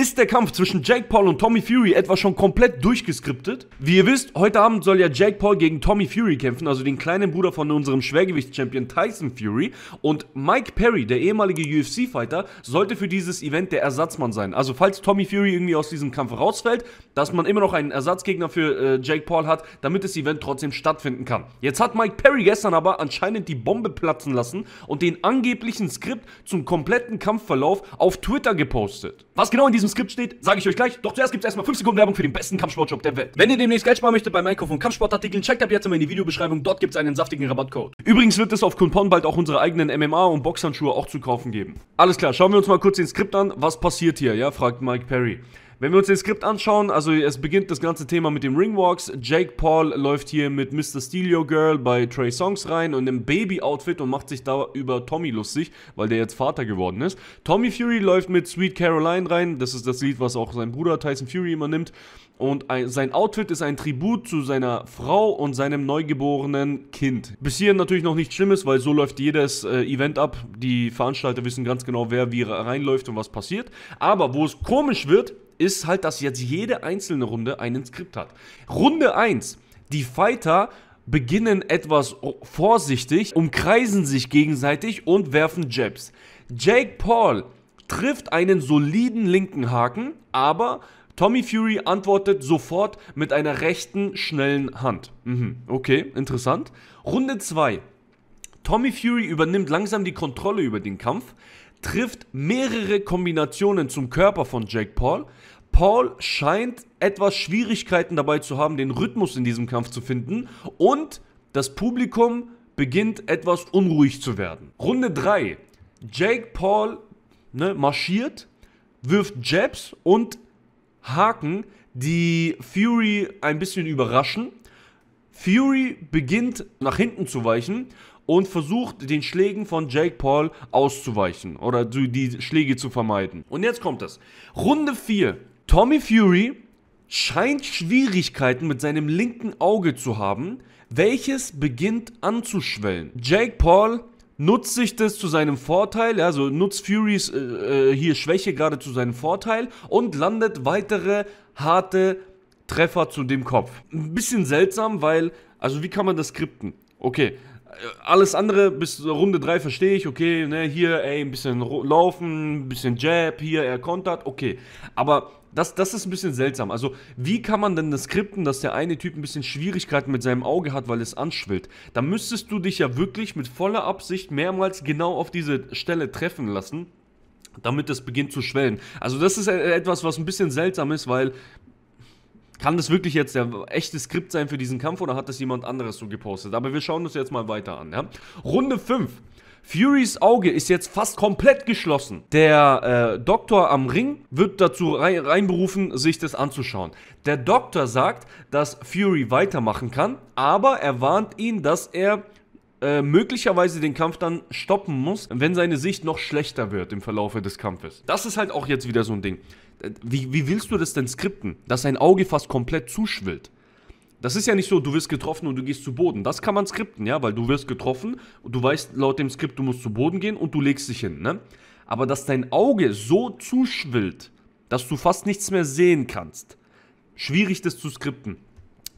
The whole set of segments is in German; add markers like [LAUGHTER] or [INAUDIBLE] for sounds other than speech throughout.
Ist der Kampf zwischen Jake Paul und Tommy Fury etwa schon komplett durchgeskriptet? Wie ihr wisst, heute Abend soll ja Jake Paul gegen Tommy Fury kämpfen, also den kleinen Bruder von unserem Schwergewichtschampion Tyson Fury. Und Mike Perry, der ehemalige UFC-Fighter, sollte für dieses Event der Ersatzmann sein. Also falls Tommy Fury irgendwie aus diesem Kampf rausfällt, dass man immer noch einen Ersatzgegner für äh, Jake Paul hat, damit das Event trotzdem stattfinden kann. Jetzt hat Mike Perry gestern aber anscheinend die Bombe platzen lassen und den angeblichen Skript zum kompletten Kampfverlauf auf Twitter gepostet. Was genau in diesem Skript steht, sage ich euch gleich. Doch zuerst gibt es erstmal 5 Sekunden Werbung für den besten Kampfsportjob der Welt. Wenn ihr demnächst Geld sparen möchtet bei Minecraft und Kampfsportartikeln, checkt ab jetzt immer in die Videobeschreibung. Dort gibt es einen saftigen Rabattcode. Übrigens wird es auf Kunpon bald auch unsere eigenen MMA- und Boxhandschuhe auch zu kaufen geben. Alles klar, schauen wir uns mal kurz den Skript an. Was passiert hier? Ja, fragt Mike Perry. Wenn wir uns den Skript anschauen, also es beginnt das ganze Thema mit dem Ringwalks. Jake Paul läuft hier mit Mr. Stelio Girl bei Trey Songs rein und im Baby-Outfit und macht sich da über Tommy lustig, weil der jetzt Vater geworden ist. Tommy Fury läuft mit Sweet Caroline rein. Das ist das Lied, was auch sein Bruder Tyson Fury immer nimmt. Und ein, sein Outfit ist ein Tribut zu seiner Frau und seinem neugeborenen Kind. Bis hier natürlich noch nichts Schlimmes, weil so läuft jedes äh, Event ab. Die Veranstalter wissen ganz genau, wer wie reinläuft und was passiert. Aber wo es komisch wird, ist halt, dass jetzt jede einzelne Runde einen Skript hat. Runde 1. Die Fighter beginnen etwas vorsichtig, umkreisen sich gegenseitig und werfen Jabs. Jake Paul trifft einen soliden linken Haken, aber Tommy Fury antwortet sofort mit einer rechten, schnellen Hand. Mhm, okay, interessant. Runde 2. Tommy Fury übernimmt langsam die Kontrolle über den Kampf, trifft mehrere Kombinationen zum Körper von Jake Paul. Paul scheint etwas Schwierigkeiten dabei zu haben, den Rhythmus in diesem Kampf zu finden und das Publikum beginnt etwas unruhig zu werden. Runde 3. Jake Paul ne, marschiert, wirft Jabs und Haken, die Fury ein bisschen überraschen. Fury beginnt nach hinten zu weichen und versucht, den Schlägen von Jake Paul auszuweichen oder die Schläge zu vermeiden. Und jetzt kommt das. Runde 4. Tommy Fury scheint Schwierigkeiten mit seinem linken Auge zu haben, welches beginnt anzuschwellen. Jake Paul nutzt sich das zu seinem Vorteil, also nutzt Furys äh, äh, hier Schwäche gerade zu seinem Vorteil und landet weitere harte Treffer zu dem Kopf. Ein bisschen seltsam, weil, also wie kann man das skripten? Okay, alles andere bis Runde 3 verstehe ich, okay, ne, hier, ey, ein bisschen laufen, ein bisschen Jab, hier, er kontert, okay. Aber das, das ist ein bisschen seltsam. Also, wie kann man denn das skripten, dass der eine Typ ein bisschen Schwierigkeiten mit seinem Auge hat, weil es anschwillt? Da müsstest du dich ja wirklich mit voller Absicht mehrmals genau auf diese Stelle treffen lassen damit es beginnt zu schwellen. Also das ist e-, etwas, was ein bisschen seltsam ist, weil kann das wirklich jetzt der echte Skript sein für diesen Kampf oder hat das jemand anderes so gepostet? Aber wir schauen uns jetzt mal weiter an, ja? Runde 5. Furys Auge ist jetzt fast komplett geschlossen. Der äh, Doktor am Ring wird dazu rein, reinberufen, sich das anzuschauen. Der Doktor sagt, dass Fury weitermachen kann, aber er warnt ihn, dass er äh, möglicherweise den Kampf dann stoppen muss, wenn seine Sicht noch schlechter wird im Verlaufe des Kampfes. Das ist halt auch jetzt wieder so ein Ding. Äh, wie, wie willst du das denn skripten, dass dein Auge fast komplett zuschwillt? Das ist ja nicht so, du wirst getroffen und du gehst zu Boden. Das kann man skripten, ja, weil du wirst getroffen und du weißt laut dem Skript, du musst zu Boden gehen und du legst dich hin, ne? Aber dass dein Auge so zuschwillt, dass du fast nichts mehr sehen kannst, schwierig das zu skripten.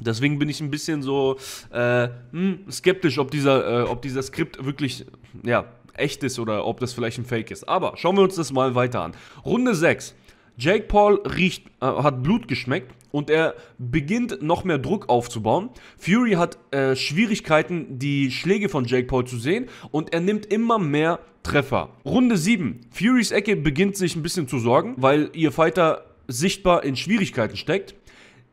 Deswegen bin ich ein bisschen so äh, hm, skeptisch, ob dieser, äh, ob dieser Skript wirklich ja, echt ist oder ob das vielleicht ein Fake ist. Aber schauen wir uns das mal weiter an. Runde 6. Jake Paul riecht, äh, hat Blut geschmeckt und er beginnt noch mehr Druck aufzubauen. Fury hat äh, Schwierigkeiten, die Schläge von Jake Paul zu sehen und er nimmt immer mehr Treffer. Runde 7. Furys Ecke beginnt sich ein bisschen zu sorgen, weil ihr Fighter sichtbar in Schwierigkeiten steckt.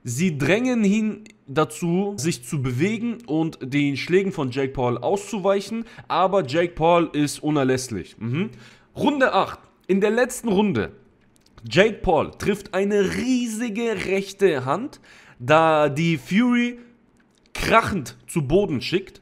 Sie drängen ihn dazu, sich zu bewegen und den Schlägen von Jake Paul auszuweichen, aber Jake Paul ist unerlässlich. Mhm. Runde 8. In der letzten Runde Jake Paul trifft eine riesige rechte Hand, da die Fury krachend zu Boden schickt.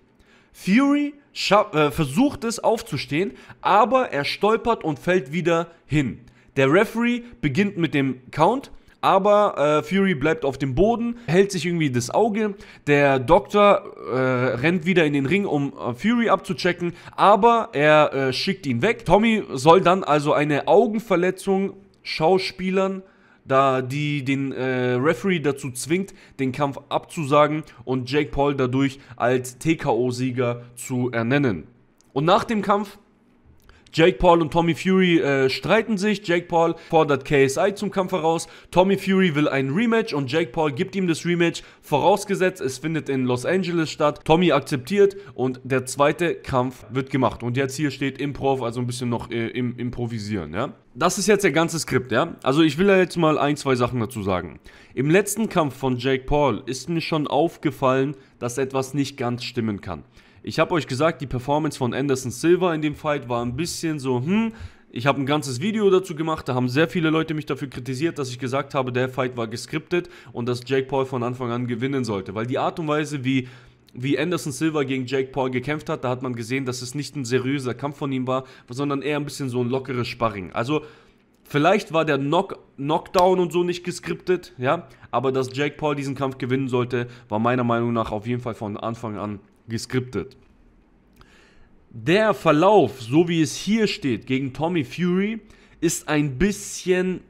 Fury äh, versucht es aufzustehen, aber er stolpert und fällt wieder hin. Der Referee beginnt mit dem Count aber äh, Fury bleibt auf dem Boden, hält sich irgendwie das Auge. Der Doktor äh, rennt wieder in den Ring, um äh, Fury abzuchecken, aber er äh, schickt ihn weg. Tommy soll dann also eine Augenverletzung Schauspielern da die den äh, Referee dazu zwingt, den Kampf abzusagen und Jake Paul dadurch als TKO-Sieger zu ernennen. Und nach dem Kampf Jake Paul und Tommy Fury äh, streiten sich. Jake Paul fordert KSI zum Kampf heraus. Tommy Fury will ein Rematch und Jake Paul gibt ihm das Rematch. Vorausgesetzt, es findet in Los Angeles statt. Tommy akzeptiert und der zweite Kampf wird gemacht. Und jetzt hier steht Improv, also ein bisschen noch äh, im Improvisieren, ja. Das ist jetzt der ganze Skript, ja. Also ich will ja jetzt mal ein, zwei Sachen dazu sagen. Im letzten Kampf von Jake Paul ist mir schon aufgefallen, dass etwas nicht ganz stimmen kann. Ich habe euch gesagt, die Performance von Anderson Silva in dem Fight war ein bisschen so, hm, ich habe ein ganzes Video dazu gemacht, da haben sehr viele Leute mich dafür kritisiert, dass ich gesagt habe, der Fight war geskriptet und dass Jake Paul von Anfang an gewinnen sollte. Weil die Art und Weise, wie, wie Anderson Silva gegen Jake Paul gekämpft hat, da hat man gesehen, dass es nicht ein seriöser Kampf von ihm war, sondern eher ein bisschen so ein lockeres Sparring. Also vielleicht war der Knock Knockdown und so nicht geskriptet, ja, aber dass Jake Paul diesen Kampf gewinnen sollte, war meiner Meinung nach auf jeden Fall von Anfang an geskriptet. Der Verlauf, so wie es hier steht, gegen Tommy Fury, ist ein bisschen,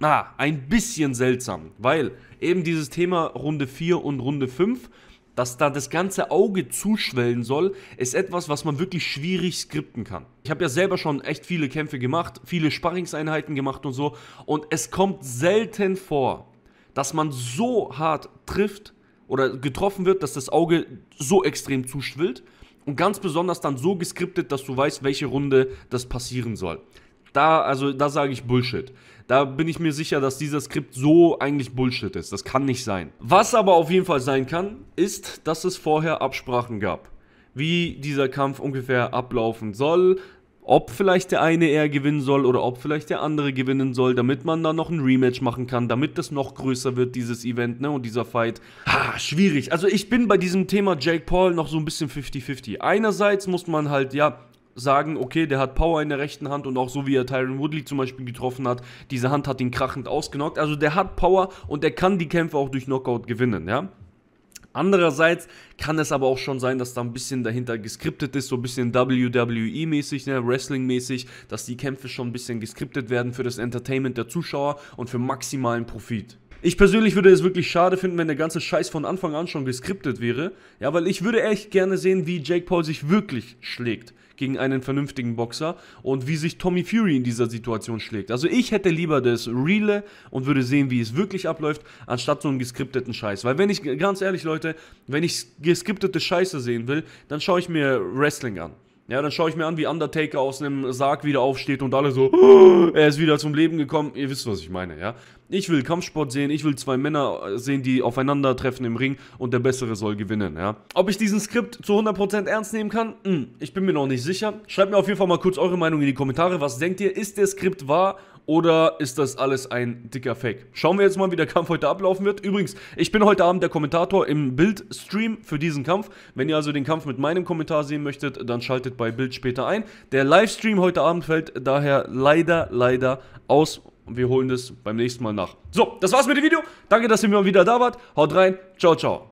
ah, ein bisschen seltsam, weil eben dieses Thema Runde 4 und Runde 5, dass da das ganze Auge zuschwellen soll, ist etwas, was man wirklich schwierig skripten kann. Ich habe ja selber schon echt viele Kämpfe gemacht, viele Sparringseinheiten gemacht und so, und es kommt selten vor, dass man so hart trifft, oder getroffen wird, dass das Auge so extrem zuschwillt und ganz besonders dann so geskriptet, dass du weißt, welche Runde das passieren soll. Da, also, da sage ich Bullshit. Da bin ich mir sicher, dass dieser Skript so eigentlich Bullshit ist. Das kann nicht sein. Was aber auf jeden Fall sein kann, ist, dass es vorher Absprachen gab wie dieser Kampf ungefähr ablaufen soll, ob vielleicht der eine eher gewinnen soll oder ob vielleicht der andere gewinnen soll, damit man da noch ein Rematch machen kann, damit das noch größer wird, dieses Event, ne, und dieser Fight. Ha, schwierig. Also ich bin bei diesem Thema Jake Paul noch so ein bisschen 50-50. Einerseits muss man halt, ja, sagen, okay, der hat Power in der rechten Hand und auch so wie er Tyron Woodley zum Beispiel getroffen hat, diese Hand hat ihn krachend ausgenockt. Also der hat Power und der kann die Kämpfe auch durch Knockout gewinnen, ja. Andererseits kann es aber auch schon sein, dass da ein bisschen dahinter geskriptet ist, so ein bisschen WWE-mäßig, ne, Wrestling-mäßig, dass die Kämpfe schon ein bisschen geskriptet werden für das Entertainment der Zuschauer und für maximalen Profit. Ich persönlich würde es wirklich schade finden, wenn der ganze Scheiß von Anfang an schon geskriptet wäre. Ja, weil ich würde echt gerne sehen, wie Jake Paul sich wirklich schlägt gegen einen vernünftigen Boxer und wie sich Tommy Fury in dieser Situation schlägt. Also ich hätte lieber das Reale und würde sehen, wie es wirklich abläuft, anstatt so einen geskripteten Scheiß. Weil wenn ich, ganz ehrlich Leute, wenn ich geskriptete Scheiße sehen will, dann schaue ich mir Wrestling an. Ja, dann schaue ich mir an, wie Undertaker aus einem Sarg wieder aufsteht und alle so, oh, [GASPS] er ist wieder zum Leben gekommen. Ihr wisst, was ich meine, ja. Ich will Kampfsport sehen, ich will zwei Männer sehen, die aufeinandertreffen im Ring und der Bessere soll gewinnen, ja. Ob ich diesen Skript zu 100% ernst nehmen kann? Hm, ich bin mir noch nicht sicher. Schreibt mir auf jeden Fall mal kurz eure Meinung in die Kommentare. Was denkt ihr? Ist der Skript wahr oder ist das alles ein dicker Fake? Schauen wir jetzt mal, wie der Kampf heute ablaufen wird. Übrigens, ich bin heute Abend der Kommentator im Bildstream für diesen Kampf. Wenn ihr also den Kampf mit meinem Kommentar sehen möchtet, dann schaltet bei Bild später ein. Der Livestream heute Abend fällt daher leider, leider aus. Wir holen das beim nächsten Mal nach. So, das war's mit dem Video. Danke, dass ihr mal wieder da wart. Haut rein. Ciao, ciao.